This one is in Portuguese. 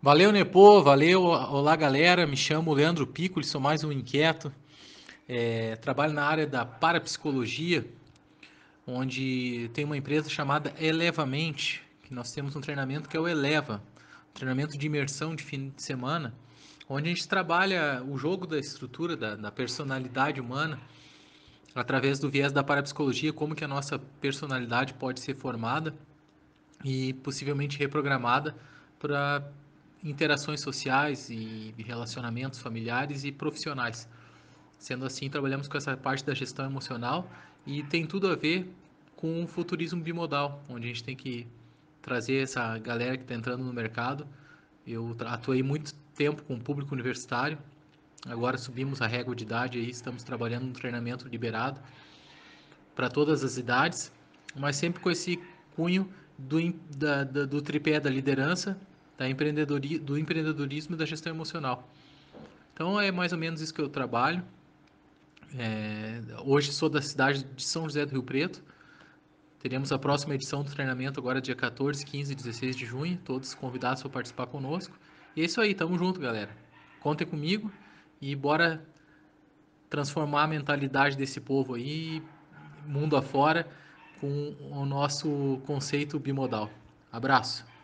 Valeu, Nepô, valeu, olá galera, me chamo Leandro Piccoli, sou mais um inquieto, é, trabalho na área da parapsicologia, onde tem uma empresa chamada Elevamente, que nós temos um treinamento que é o Eleva, um treinamento de imersão de fim de semana, onde a gente trabalha o jogo da estrutura, da, da personalidade humana, através do viés da parapsicologia, como que a nossa personalidade pode ser formada e possivelmente reprogramada para interações sociais e relacionamentos familiares e profissionais. Sendo assim, trabalhamos com essa parte da gestão emocional e tem tudo a ver com o futurismo bimodal, onde a gente tem que trazer essa galera que está entrando no mercado. Eu atuei muito tempo com o público universitário, agora subimos a régua de idade e estamos trabalhando um treinamento liberado para todas as idades, mas sempre com esse cunho do, da, da, do tripé da liderança, da empreendedori, do empreendedorismo e da gestão emocional. Então é mais ou menos isso que eu trabalho. É, hoje sou da cidade de São José do Rio Preto. Teremos a próxima edição do treinamento agora dia 14, 15 e 16 de junho. Todos convidados para participar conosco. E é isso aí, tamo junto, galera. Contem comigo e bora transformar a mentalidade desse povo aí, mundo afora, com o nosso conceito bimodal. Abraço!